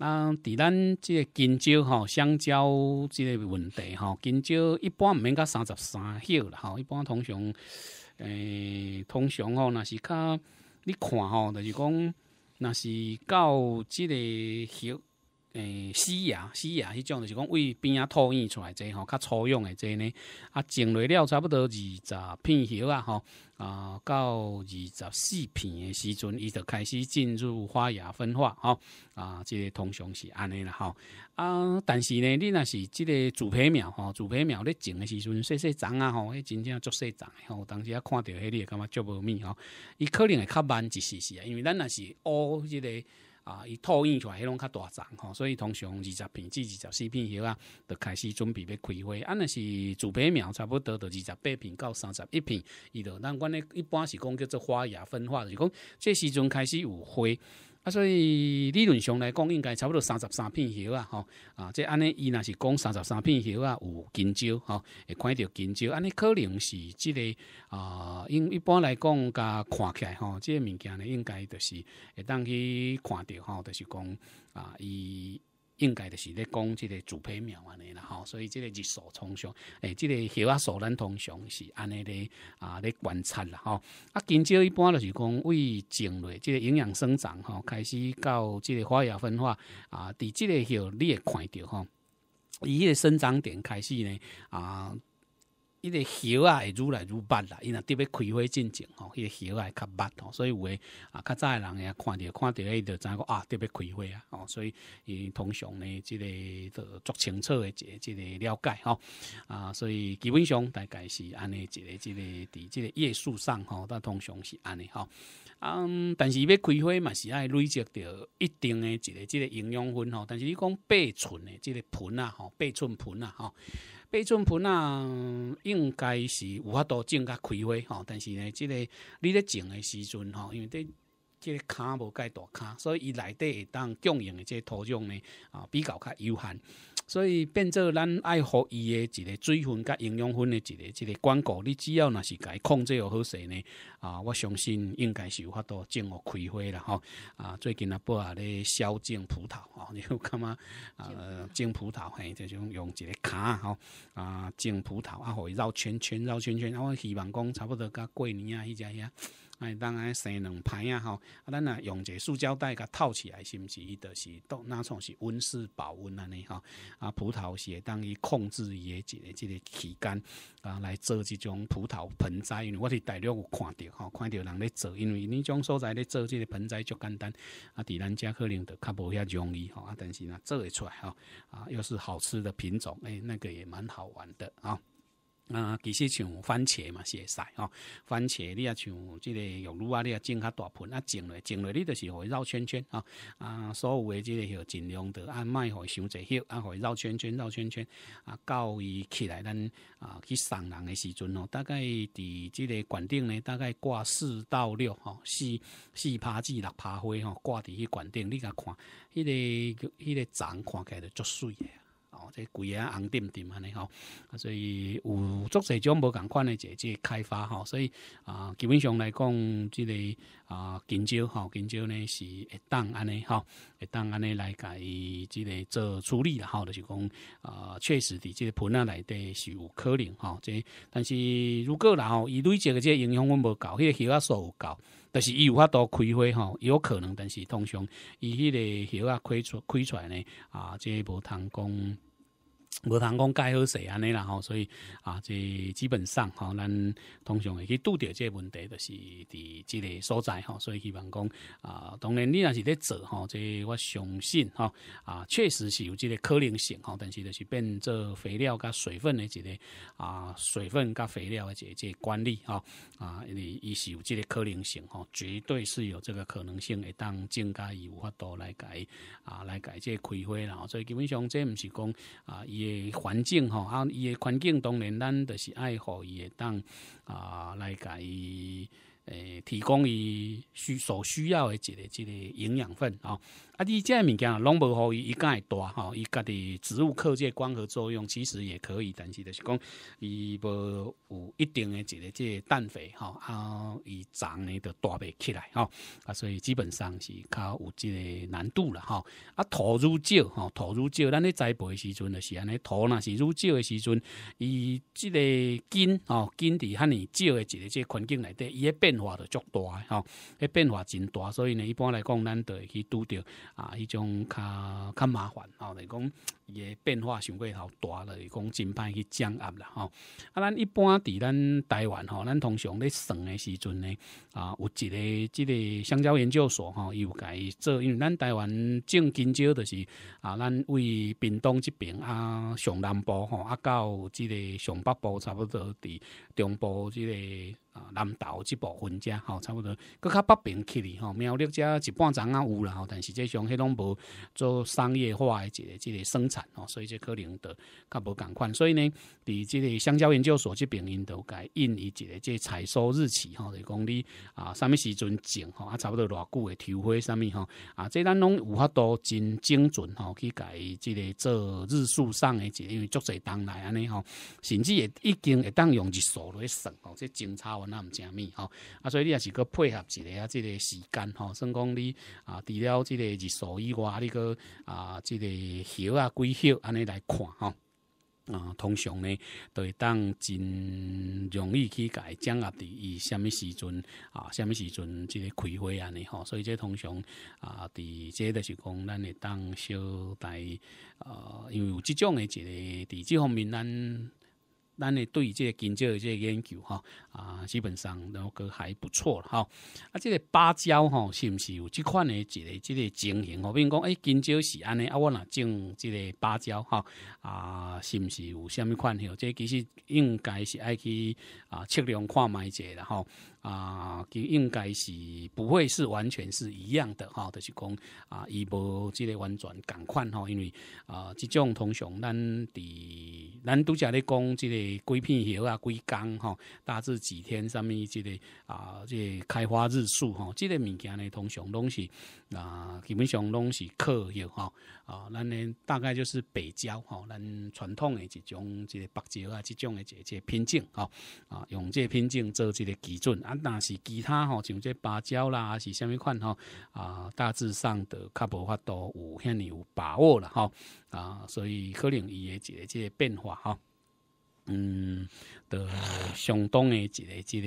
那伫咱即个金蕉吼，香蕉即个问题吼，金蕉一般毋免到三十三克啦，吼，一般通常，诶，通常吼若是较，你看吼，就是讲若是到即个克。诶，丝芽、丝芽，迄种就是讲为边啊，土壤出来侪吼，较粗用的侪呢。啊，种落了差不多二十片叶啊，吼啊，到二十四片的时阵，伊就开始进入花芽分化，吼啊，即个通常是安尼啦，吼啊。但是呢，你若是即个主培苗，吼主培苗咧种的时阵，细细长啊，吼，真正足细长的，吼。当时啊看到迄个，感觉足无面哦。伊可能会较慢，一丝丝啊，因为咱若是乌即个。啊，伊套印出来，迄种较大丛吼，所以通常二十片至二十四片，迄啊，就开始准备要开花。啊，若是自培苗，差不多到二十八片到三十一片，伊就咱，阮咧一般是讲叫做花芽分化，就是讲这时阵开始有花。啊，所以理论上来讲，应该差不多三十三片叶啊，吼啊，即安尼伊若是讲三十三片叶啊有金焦，吼，会看到金焦，安尼可能是即个啊，因一般来讲甲看起来，吼，这个物件呢应该就是，会当去看到，吼，就是讲啊，伊。应该就是咧讲即个主胚苗安尼啦吼，所以即个日数通上，诶，即个叶啊数咱通常是安尼咧啊咧观察啦吼，啊，今朝一般就是讲为种落，即个营养生长吼，开始到即个花芽分化啊，伫即个叶你会看着吼，伊迄个生长点开始呢啊。伊个叶啊会愈来愈密啦，伊若特别开花进前吼，伊个叶啊较密吼，所以有诶啊较早诶人也看着看着伊就知影讲啊特别开花啊，吼，所以伊通常呢，即个着足清楚诶，即即个了解吼啊，所以基本上大概是安尼，一个即个伫即个叶数上吼，它通常是安尼吼，嗯，但是要开花嘛，是爱累积着一定诶一个即个营养分吼，但是你讲八寸诶即个盆啊吼，八寸盆啊吼。贝种盆啊，应该是有法度种甲开花吼，但是呢，即个你咧种的时阵吼，因为即个骹无盖大骹，所以伊内底会当供应的个土壤呢，啊，比较较有限。所以变做咱爱护伊的一个水分、甲营养分的一个、一个广告，你只要若是解控制好势呢，啊，我相信应该是有法度种哦，开花啦吼。啊，最近啊，报啊咧销种葡萄吼，你有感觉啊？种葡萄嘿，就种用一个卡吼啊，种葡萄啊，互伊绕圈圈，绕圈圈，啊，我希望讲差不多甲过年啊，去食遐。哎，当然生两排啊吼，咱若用一个塑胶袋甲套起来，是毋是？伊着是那创是温室保温安尼吼。啊，葡萄是会当于控制伊诶一个即个期间啊，来做即种葡萄盆栽。因为我是大陆有看着吼，看着人咧做，因为恁种所在咧做即个盆栽足简单啊，伫咱遮可能着较无遐容易吼。啊，但是若做会出来吼啊，又是好吃的品种，欸，那个也蛮好玩的啊。啊，其实像番茄嘛，是会使吼。番茄，你啊像即个玉露啊，你啊种较大盆啊，种落种落，你就是互伊绕圈圈啊。啊，所有诶即个许尽量着啊，卖互伊伤侪歇啊，互伊绕圈圈绕圈圈啊，到伊起来咱啊去送人诶时阵哦，大概伫即个管顶咧，大概挂四到六吼，四四趴子六趴花吼，挂伫迄管顶，你甲看，迄个迄个枝，看起就足水诶。这几个红点点安尼吼所以有足济种无共款诶这这开发吼所以啊基本上来讲即个啊弓蕉吼弓蕉呢是会当安尼吼会当安尼来甲伊即个做处理啦吼就是讲啊确实伫即个盆啊内底是有可能吼这但是如果然后伊对这个这个营养阮无够迄个叶啊素有够但是伊有法度开花吼有可能但是通常伊迄个叶啊开出开出来呢啊这无通讲无通讲盖好势安尼啦吼，所以啊，即基本上吼，咱通常会去拄着这问题，就是伫即个所在吼，所以希望讲啊，当然你若是咧做吼，即我相信吼啊，确实是有即个可能性吼，但是就是变做肥料甲水分的即个啊，水分甲肥料的即即管理吼啊，因为伊是有即个可能性吼，绝对是有这个可能性会当增加有法度来改啊，来改即开花啦，所以基本上即毋是讲啊，伊。环境吼，啊，伊诶环境当然，咱就是爱予伊当啊，来甲伊诶，提供伊需所需要诶一个一个营养分啊。啊！你即物件拢无伊伊敢会大吼，伊家己植物课界光合作用其实也可以，但是就是讲伊无有一定的一个即个氮肥吼，啊，伊长呢就大袂起来吼。啊，所以基本上是较有即个难度了吼。啊，土愈少吼，土愈少，咱咧栽培时阵就是安尼，土若是愈少的时阵，伊即个根吼根地遐尼少的一个即环境内底，伊个变化就足大吼，迄变化真大，所以呢，一般来讲，咱会去拄着。啊，迄种较较麻烦吼，来讲伊诶变化上过头大了，讲真歹去掌握啦吼。啊，咱一般伫咱台湾吼，咱通常咧算诶时阵呢，啊，有一个即个香蕉研究所吼，伊甲伊做，因为咱台湾种香蕉就是啊，咱为屏东即边啊，上南部吼，啊，到即个上北部差不多伫中部即个。南岛这部分遮吼差不多，搁较北边去哩吼，苗栗遮一半丛啊有啦吼，但是即上迄拢无做商业化的即个即个生产哦，所以即可能的较无共款。所以呢，伫即个香蕉研究所即边因头改因伊即个即采收日期吼，就讲你啊，啥物时阵种吼，啊差不多偌久会抽花啥物吼，啊即咱拢有法度真精准吼，去改即个做日数上诶个，因为足侪东来安尼吼，甚至也已经会当用日数来算吼，即真差那么加密吼，啊，所以你也是个配合一个啊，这个时间吼，算讲你啊，除了这个日数以外，你个啊，这个休啊、归休安尼来看吼。啊，通常呢，都会当真容易去改掌握伫伊什么时阵啊，什么时阵即个开会安尼吼，所以这通常啊，伫这就是讲，咱会当小代呃，有即种的一个，伫即方面咱。咱诶对于这个金蕉的这个研究哈啊，基本上都后还不错了哈。啊，这个芭蕉哈，是唔是有这款呢一个这个情形？哦，比如讲，哎，金蕉是安尼，啊，我若种这个芭蕉哈啊，是唔是有什么款？哦，这其实应该是爱去啊测量看卖者啦。哈。啊，佮应该是不会是完全是一样的哈，就是讲啊，伊无即个完全共款吼，因为啊，即种通常咱伫咱拄则咧讲即个几片叶啊、几缸吼，大致几天上物即个啊，即个开花日数吼，即个物件咧通常拢是啊，基本上拢是靠叶吼啊，咱咧大概就是北蕉吼，咱传统的一种即个北蕉啊，即种的一个品种吼啊，用这品种做即个基准。啊，但是其他吼，像这芭蕉啦，是啥物款吼，啊，大致上的较无法度有遐尼有把握了吼，啊，所以可能伊的一个这个变化吼。嗯，的相当的一个即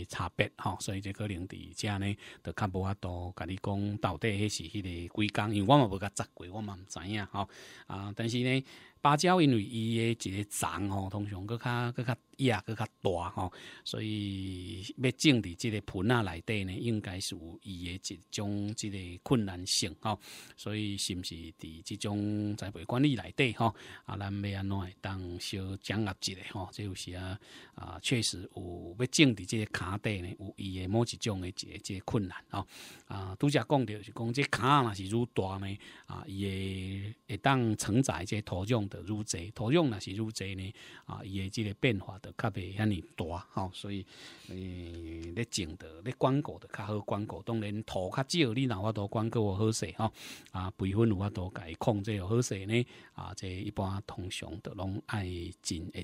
个差别吼。所以这可能伫遮呢，就较无法度甲你讲到底迄是迄个几工，因为我嘛无甲查过，我嘛毋知影吼，啊，但是呢。芭蕉因为伊诶一个长吼，通常搁较搁较叶搁较大吼，所以要种伫即个盆啊内底呢，应该是有伊诶一种即个困难性吼。所以是毋是伫即种栽培管理内底吼，啊，咱要安怎会当小掌握一下吼，有时啊啊，确实有要种伫即个卡底呢，有伊诶某一种一个即个困难吼。啊，拄则讲着是讲即卡若是愈大呢，啊，伊会会当承载即个土壤。的入在土壤呢是越在呢啊，伊的这个变化的较袂遐尼大吼，所以，嗯，咧种的咧管溉的较好，管溉当然土较少，你哪法多管溉好势吼啊，培分如何多改控制好势呢啊，这一般通常都拢爱会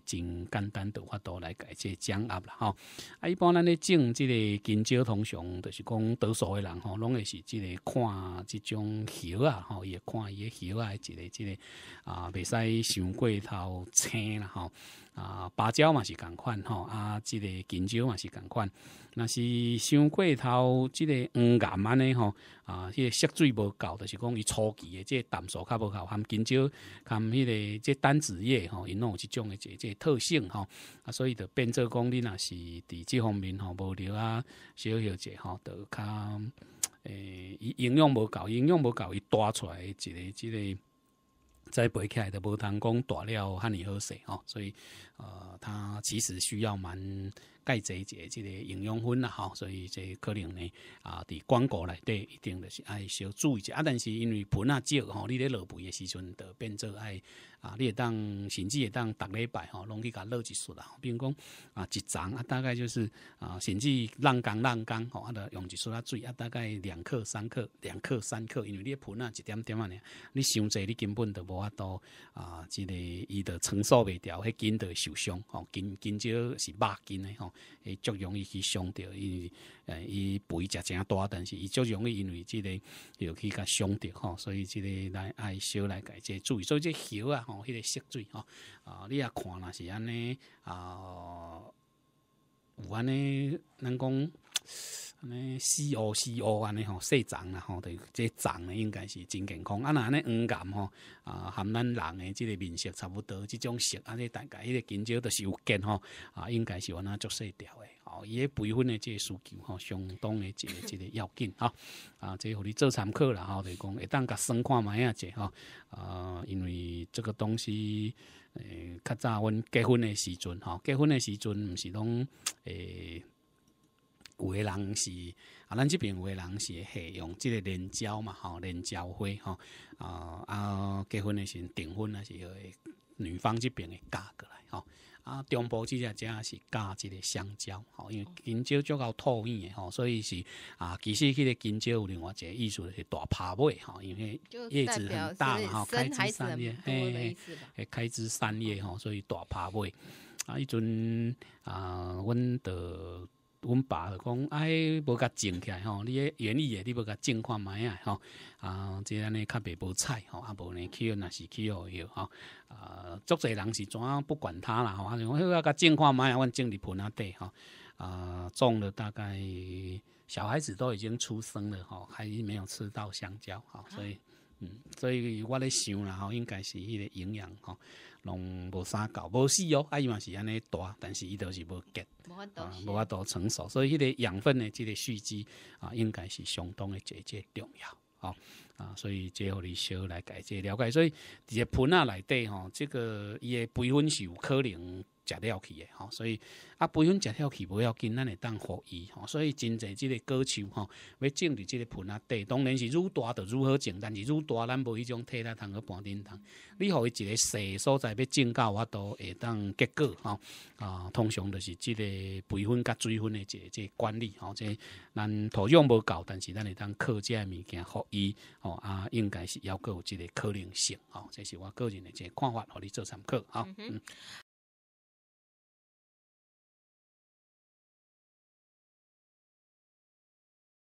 简单的法多来改即降压啦吼啊，一般咱咧种即个很少，通常就是讲多数的人吼拢会是即个看即种叶啊吼，也看伊的叶啊个即个啊袂使。香过头青啦，吼啊，芭蕉嘛是共款吼啊，即个金蕉嘛是共款。若是香过头，即个黄岩安尼吼啊，迄个色水无够就是讲，伊初期的个淡素较无够，含金蕉含迄个即单子叶吼，伊有即种的即个特性吼啊，所以就变做讲你若是伫即方面吼，无聊啊，小少者吼就较诶营养无够，营养无够，伊带出来一个即个。栽培起来著无通讲大料赫尔好势吼，所以呃，他其实需要蛮钙质一即个营养粉啦吼，所以即可能呢啊，伫广告内底一定的是爱小注意一下，啊，但是因为盆啊少吼，你咧落肥的时阵得变做爱。啊，你会当甚至会当逐礼拜吼，拢去甲落一束啦。比如讲啊，一丛啊，大概就是啊，甚至浪干浪干吼，啊，的用一束啊水啊，大概两克三克，两克三克，因为你个盆啊一点点啊呢，你伤侪你根本都无法度啊。即个伊着承受袂调，迄根会受伤吼，根根少是肉根的吼，会足容易去伤着，因为呃伊肥食诚大，但是伊足容易因为即个又去甲伤着吼，所以即个来爱少来解这注意，所以这叶啊。哦，迄个色水哦，啊，你也看若是安尼，啊，有安尼，咱讲。安尼，四叶四叶安尼吼，细丛啦吼，对，这丛呢应该是真健康。啊，那安尼黄岩吼，啊含咱人诶，即个面色差不多，即种色，安尼大概迄个筋蕉都是有见吼，啊，应该是安那足细调诶，吼，伊迄培训诶，即个需求吼，相当诶，即个即个要紧吼。啊，即个互你做参考啦，吼，对，讲会当甲生看卖下者吼，啊，因为这个东西，诶，较早阮结婚诶时阵吼，结婚诶时阵毋是拢诶。有的人是啊，咱这边有的人是用即个连交嘛，吼连交会，吼啊啊结婚的时订婚啊，是会女方这边会嫁过来，吼啊中部即家家是嫁即个香蕉，吼因为香蕉足够土艳的，吼所以是啊，其实迄个香蕉另外一个意思是大趴卖，吼因为叶子很大嘛，开枝散叶，嘿，开枝散叶，吼所以大趴卖啊，迄阵啊，阮的。阮爸就讲，哎，无甲种起来吼，你个园艺诶，你无甲种看卖啊吼啊，即安尼较袂无菜吼，啊无呢，去若是去哦要吼，啊，足侪人是怎不管他啦吼，啊，是讲甲种看卖啊，阮种伫盆啊底吼，啊，种了大概小孩子都已经出生了吼，还没有吃到香蕉吼，所以嗯，所以我咧想啦吼，应该是迄个营养吼。拢无啥搞，无死哦，啊伊嘛是安尼大，但是伊都是无结，无啊，无啊度成熟，所以迄个养分呢，即个蓄积啊，应该是相当的直接重要，哦。啊，所以即个互小来解这了解，所以伫个盆啊内底吼，即个伊的培分是有可能。食了去诶吼，所以啊，培训食了去，不要紧，咱会当互伊吼。所以真侪即个果树吼，要种伫即个盆啊地，当然是愈大就愈好种。但是愈大咱无迄种体力通去搬顶通，你互伊一个细所在要种到我都会当结果吼啊，通常就是即个培训甲培分的即个管理吼，即咱土壤无够，但是咱会当课件物件互伊吼啊，应该是抑有有即个可能性吼，这是我个人的这看法，和你做参考嗯